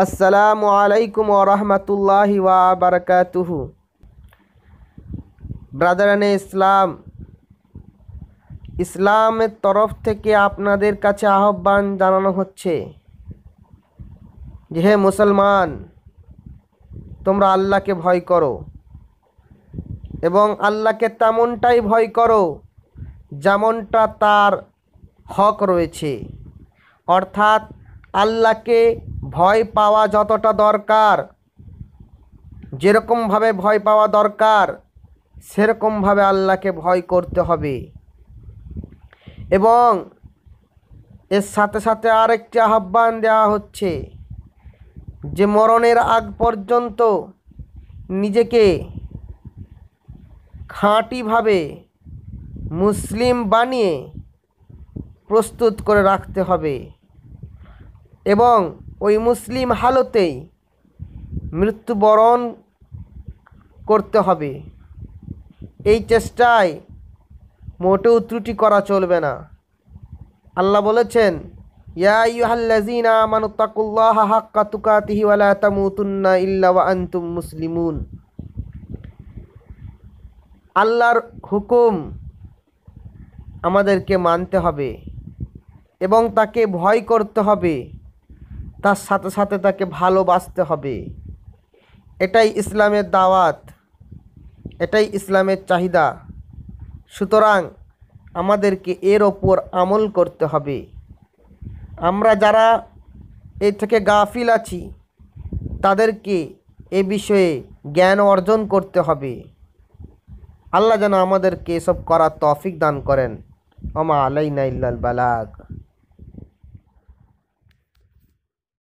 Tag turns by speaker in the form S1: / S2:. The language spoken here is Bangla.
S1: আসসালামু আলাইকুম ওরহমতুল্লাহি বারাকাতুহু ব্রাদারানে ইসলাম ইসলামের তরফ থেকে আপনাদের কাছে আহ্বান জানানো হচ্ছে যে হে মুসলমান তোমরা আল্লাহকে ভয় করো এবং আল্লাহকে তেমনটাই ভয় করো যেমনটা তার হক রয়েছে অর্থাৎ আল্লাহকে ভয় পাওয়া যতটা দরকার যেরকমভাবে ভয় পাওয়া দরকার সেরকমভাবে আল্লাহকে ভয় করতে হবে এবং এর সাথে সাথে আরেকটি আহ্বান দেওয়া হচ্ছে যে মরণের আগ পর্যন্ত নিজেকে খাঁটিভাবে মুসলিম বানিয়ে প্রস্তুত করে রাখতে হবে এবং ওই মুসলিম হালতেই মৃত্যুবরণ করতে হবে এই চেষ্টায় মোটেও ত্রুটি করা চলবে না আল্লাহ বলেছেন আনতুম মুসলিমুন আল্লাহর হুকুম আমাদেরকে মানতে হবে এবং তাকে ভয় করতে হবে তার সাথে সাথে তাকে ভালোবাসতে হবে এটাই ইসলামের দাওয়াত এটাই ইসলামের চাহিদা সুতরাং আমাদেরকে এর ওপর আমল করতে হবে আমরা যারা এ থেকে গাফিল আছি তাদেরকে এ বিষয়ে জ্ঞান অর্জন করতে হবে আল্লাহ যেন আমাদেরকে এসব করার তফিক দান করেন আমা আলাই ইল্লাল বালাক